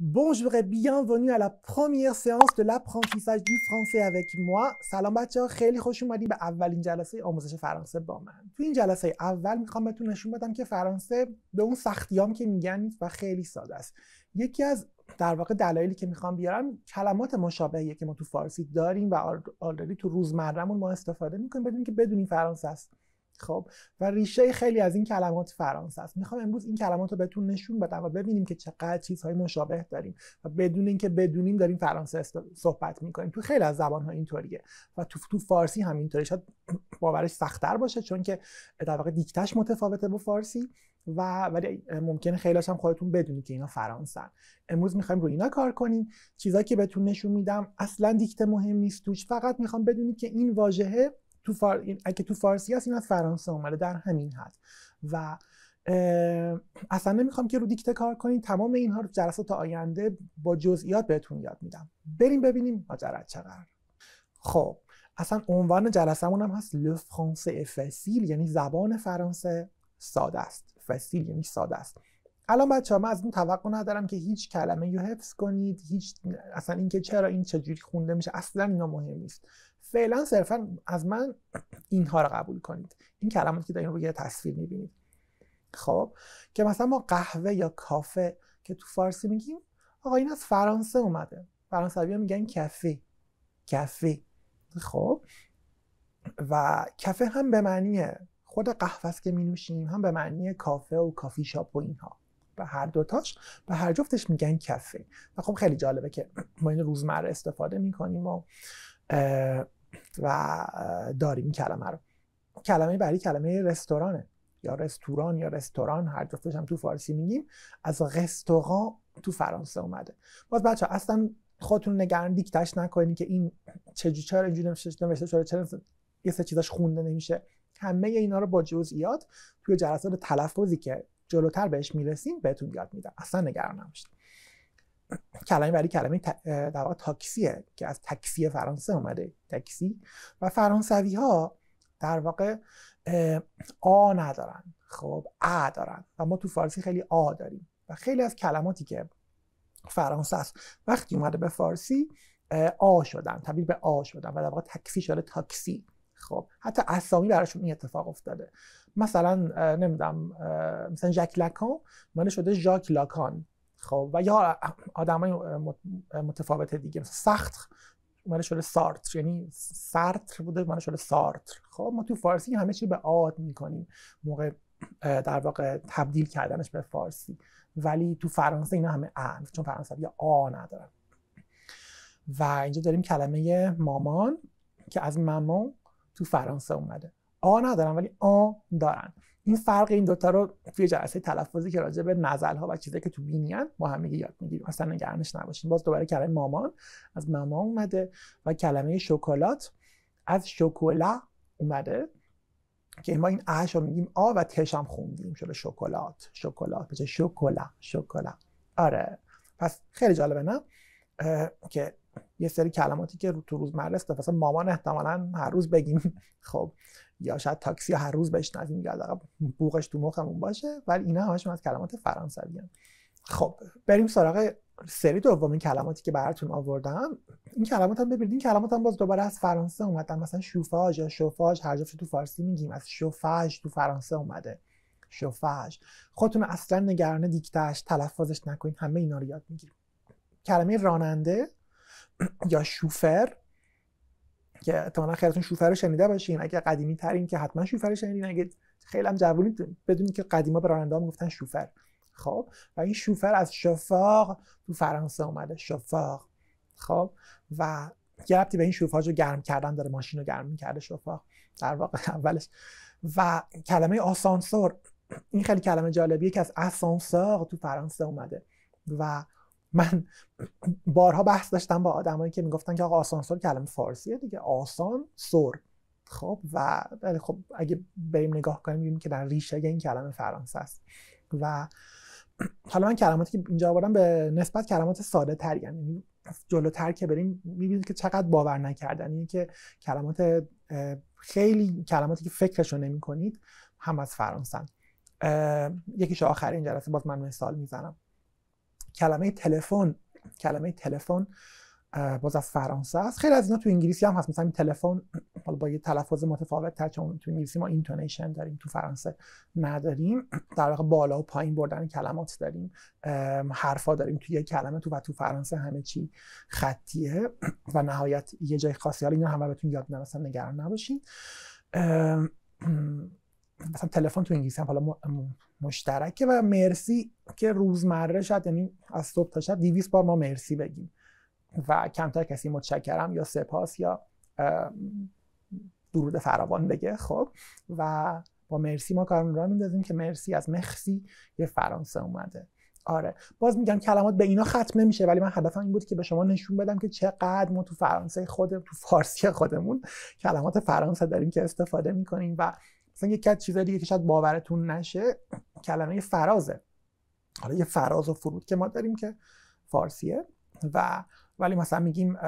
Bonjour et bienvenue à la première séance de l'apprentissage du français avec moi سلام بچه ها خیلی خوش اومدین به اولین جلسه آموزش فرانسه با من تو این جلسه اول میخوام بهتون نشون بدم که فرانسه به اون سختیام که میگن و خیلی ساده است یکی از در واقع دلایلی که میخوام بیارم کلمات مشابهیه که ما تو فارسی داریم و آلردی تو روزمرهمون ما استفاده میکنیم بدون که بدونیم فرانسه است خب و ریشه خیلی از این کلمات فرانسه است میخوام امروز این کلمات رو بهتون نشون بدم و ببینیم که چقدر چیزهای مشابه داریم و بدون اینکه بدونیم داریم فرانسه صحبت میکنیم تو خیلی از ها اینطوریه و تو تو فارسی هم اینطوری شاید باورش سختتر باشه چون که در واقع دیکتش متفاوته با فارسی و ولی ممکنه خیلی هم خودتون بدونید که اینا فرانسن امروز میخوایم رو اینا کار کنیم چیزایی که بهتون نشون میدم اصلا دیکته مهم نیست توش فقط میخوام بدونید که این واژه تو فار... اگه تو فارسی هست این از فرانسه اومده در همین حد و اصلا نمیخوام که رو دیکته کار کنین تمام اینها رو تا آینده با جزئیات بهتون یاد میدم بریم ببینیم ماجرا چقدر خب اصلا عنوان جلسمون هم هست لو فرانس فسیل یعنی زبان فرانسه ساده است فسیل یعنی ساده است الان بچه ها من از این توقع ندارم که هیچ کلمه یو حفظ کنید هیچ اصلا اینکه چرا این چجوری خونده میشه اصلا اینا مهم نیست فعلا صرفا از من اینها رو قبول کنید این کلماتی که دارین روی تصویر میبینید خب که مثلا ما قهوه یا کافه که تو فارسی میگیم آقا این از فرانسه اومده فرانسوی میگن کافه کافه خب و کافه هم به معنی خود قهوه است که می نوشیم هم به معنی کافه و کافی شاپ و اینها به هر دوتاش به هر جفتش میگن کافه و خب خیلی جالبه که ما این روزمره استفاده میکنیم و و داریم این کلمه رو کلمه بعدی کلمه رستورانه یا رستوران یا رستوران هر جفتش هم تو فارسی میگیم از رستوران تو فرانسه اومده باز بچه ها اصلا خودتون نگران دیکتش نکنید که این چجوری چرا اینجوری نمیشه شده چرا یه سه چیزاش خونده نمیشه همه اینا رو با جزئیات توی جلسات تلفظی که جلوتر بهش میرسیم بهتون یاد میدم اصلا نگران نباشید کلمه برای کلمه در واقع تاکسیه که از تاکسی فرانسه اومده تاکسی و فرانسوی ها در واقع آ ندارن خب ا دارن و ما تو فارسی خیلی آ داریم و خیلی از کلماتی که فرانسه است وقتی اومده به فارسی آ شدن تبدیل به آ شدن و در واقع تکسی شده تاکسی خب حتی اسامی براشون این اتفاق افتاده مثلا نمیدونم مثلا ژاک لاکان مال شده ژاک لاکان خب و یا آدمای متفاوت دیگه مثلا سخت اومده شده سارتر یعنی سارتر بوده اومده شده سارتر خب ما تو فارسی همه چی به آد میکنیم موقع در واقع تبدیل کردنش به فارسی ولی تو فرانسه اینا همه ان چون فرانسوی آ نداره و اینجا داریم کلمه مامان که از مامان تو فرانسه اومده آ ندارن ولی آ دارن این فرق این دوتا رو توی جلسه تلفظی که راجع به نزل ها و چیزایی که تو بینی ما هم یاد میگیریم اصلا نگرانش نباشیم باز دوباره کلمه مامان از ماما اومده و کلمه شکلات از شکولا اومده که ما این اهش رو میگیم آ و تش هم خوندیم شده شکلات شکلات بچه شکلا شکلات آره پس خیلی جالبه نه که یه سری کلماتی که تو روزمره است مثلا مامان احتمالا هر روز بگیم خب یا شاید تاکسی هر روز بهش بشنویم میگه حداقل بوقش تو مخمون باشه ولی اینا همش از کلمات فرانسوی هم. خب بریم سراغ سری دومین کلماتی که براتون آوردم این کلمات هم ببینید این کلمات هم باز دوباره از فرانسه اومدن مثلا شوفاج یا شوفاژ هر تو فارسی میگیم از شوفاج تو فرانسه اومده شوفاج. خودتون اصلا نگران دیکتش تلفظش نکنید همه اینا رو یاد میگیریم کلمه راننده یا شوفر که احتمالا خیلیتون شوفر رو شنیده باشین اگه قدیمی ترین که حتما شوفر رو شنیدین اگه خیلی هم جوونی بدونی که قدیما به راننده میگفتن شوفر خب و این شوفر از شفاق تو فرانسه اومده شفاق خب و گرفتی به این شوفاج رو گرم کردن داره ماشین رو گرم میکرده شفاق در واقع اولش و کلمه آسانسور این خیلی کلمه جالبیه که از آسانسور تو فرانسه اومده و من بارها بحث داشتم با آدمایی که میگفتن که آقا آسانسور کلمه فارسیه دیگه آسان سر خب و خب اگه بریم نگاه کنیم میبینیم که در ریشه این کلمه فرانسه است و حالا من کلماتی که اینجا آوردم به نسبت کلمات ساده تری یعنی جلوتر که بریم میبینید که چقدر باور نکردنیه یعنی که کلمات خیلی کلماتی که فکرشو نمی کنید هم از فرانسه یکیش آخر این جلسه باز من مثال میزنم کلمه تلفن کلمه تلفن باز از فرانسه است خیلی از اینا تو انگلیسی هم هست مثلا این تلفن حالا با یه تلفظ متفاوت تر چون تو انگلیسی ما اینتونیشن داریم تو فرانسه نداریم در واقع بالا و پایین بردن کلمات داریم حرفا داریم تو یه کلمه تو و تو فرانسه همه چی خطیه و نهایت یه جای خاصی حالا اینا همه بهتون یاد مثلا نگران نباشین مثلا تلفن تو انگلیسی هم حالا مشترکه و مرسی که روزمره شاید یعنی از صبح تا شب 200 بار ما مرسی بگیم و کمتر کسی متشکرم یا سپاس یا درود فراوان بگه خب و با مرسی ما کارمون را میندازیم که مرسی از مخسی یه فرانسه اومده آره باز میگم کلمات به اینا ختم میشه ولی من هدفم این بود که به شما نشون بدم که چقدر ما تو فرانسه خود تو فارسی خودمون کلمات فرانسه داریم که استفاده میکنیم و مثلا یکی از چیزهای دیگه که شاید باورتون نشه کلمه فرازه حالا یه فراز و فرود که ما داریم که فارسیه و ولی مثلا میگیم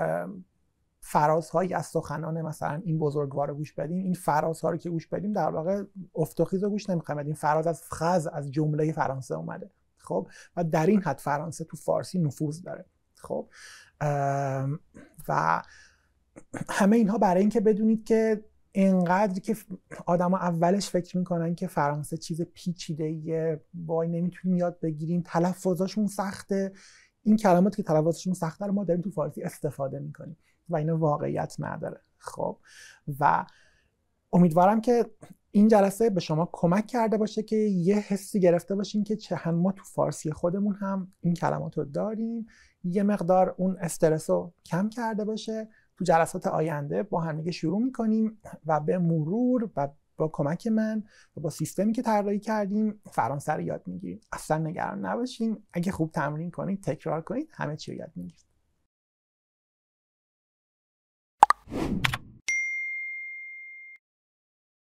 فرازهایی از سخنان مثلا این بزرگوار گوش بدیم این فرازها رو که گوش بدیم در واقع افتخیز رو گوش نمیخوایم بدیم فراز از خز از جمله فرانسه اومده خب و در این حد فرانسه تو فارسی نفوذ داره خب و همه اینها برای اینکه بدونید که اینقدر که آدم اولش فکر میکنن که فرانسه چیز پیچیده یه وای نمیتونیم یاد بگیریم تلفظاشون سخته این کلمات که تلفظشون سخته رو ما داریم تو فارسی استفاده میکنیم و این واقعیت نداره خب و امیدوارم که این جلسه به شما کمک کرده باشه که یه حسی گرفته باشین که چه هم ما تو فارسی خودمون هم این کلمات رو داریم یه مقدار اون استرس رو کم کرده باشه تو جلسات آینده با همدیگه شروع میکنیم و به مرور و با کمک من و با سیستمی که طراحی کردیم فرانسه رو یاد میگیریم اصلا نگران نباشیم اگه خوب تمرین کنید تکرار کنید همه چی رو یاد میگیرید